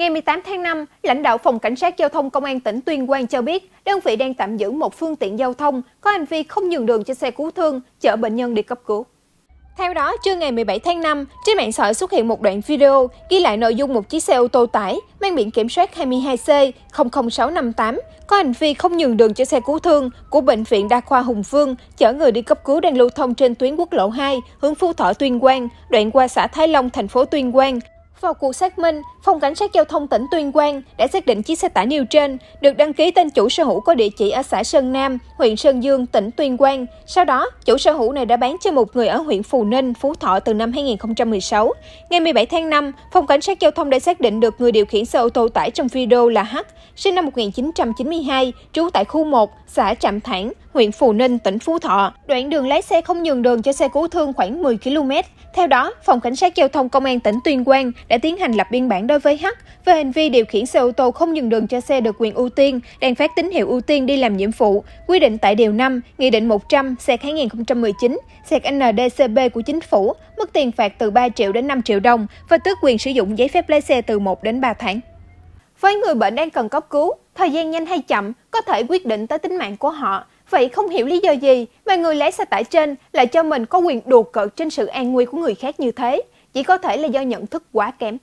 Ngày 18 tháng 5, lãnh đạo Phòng Cảnh sát Giao thông Công an tỉnh Tuyên Quang cho biết, đơn vị đang tạm giữ một phương tiện giao thông có hành vi không nhường đường cho xe cứu thương, chở bệnh nhân đi cấp cứu. Theo đó, trưa ngày 17 tháng 5, trên mạng xã hội xuất hiện một đoạn video ghi lại nội dung một chiếc xe ô tô tải mang biển kiểm soát 22C00658 có hành vi không nhường đường cho xe cứu thương của Bệnh viện Đa khoa Hùng Vương chở người đi cấp cứu đang lưu thông trên tuyến quốc lộ 2 hướng Phú Thọ Tuyên Quang, đoạn qua xã Thái Long, thành phố Tuyên Quang. Vào cuộc xác minh, Phòng Cảnh sát Giao thông tỉnh Tuyên Quang đã xác định chiếc xe tải nêu trên được đăng ký tên chủ sở hữu có địa chỉ ở xã Sơn Nam, huyện Sơn Dương, tỉnh Tuyên Quang. Sau đó, chủ sở hữu này đã bán cho một người ở huyện Phù Ninh, Phú Thọ từ năm 2016. Ngày 17 tháng 5, Phòng Cảnh sát Giao thông đã xác định được người điều khiển xe ô tô tải trong video là H, sinh năm 1992, trú tại khu 1, xã Trạm Thản, huyện Phù Ninh, tỉnh Phú Thọ. Đoạn đường lái xe không nhường đường cho xe cứu thương khoảng 10 km. Theo đó, Phòng Cảnh sát Giao thông Công an tỉnh Tuyên Quang đã tiến hành lập biên bản đối với H về hành vi điều khiển xe ô tô không nhường đường cho xe được quyền ưu tiên, đang phát tín hiệu ưu tiên đi làm nhiệm vụ, quy định tại Điều 5, Nghị định 100, sẹt 2019, sẹt NDCB của Chính phủ, mức tiền phạt từ 3 triệu đến 5 triệu đồng và tước quyền sử dụng giấy phép lái xe từ 1 đến 3 tháng. Với người bệnh đang cần cấp cứu, thời gian nhanh hay chậm có thể quyết định tới tính mạng của họ. Vậy không hiểu lý do gì mà người lái xe tải trên lại cho mình có quyền đùa cợt trên sự an nguy của người khác như thế, chỉ có thể là do nhận thức quá kém.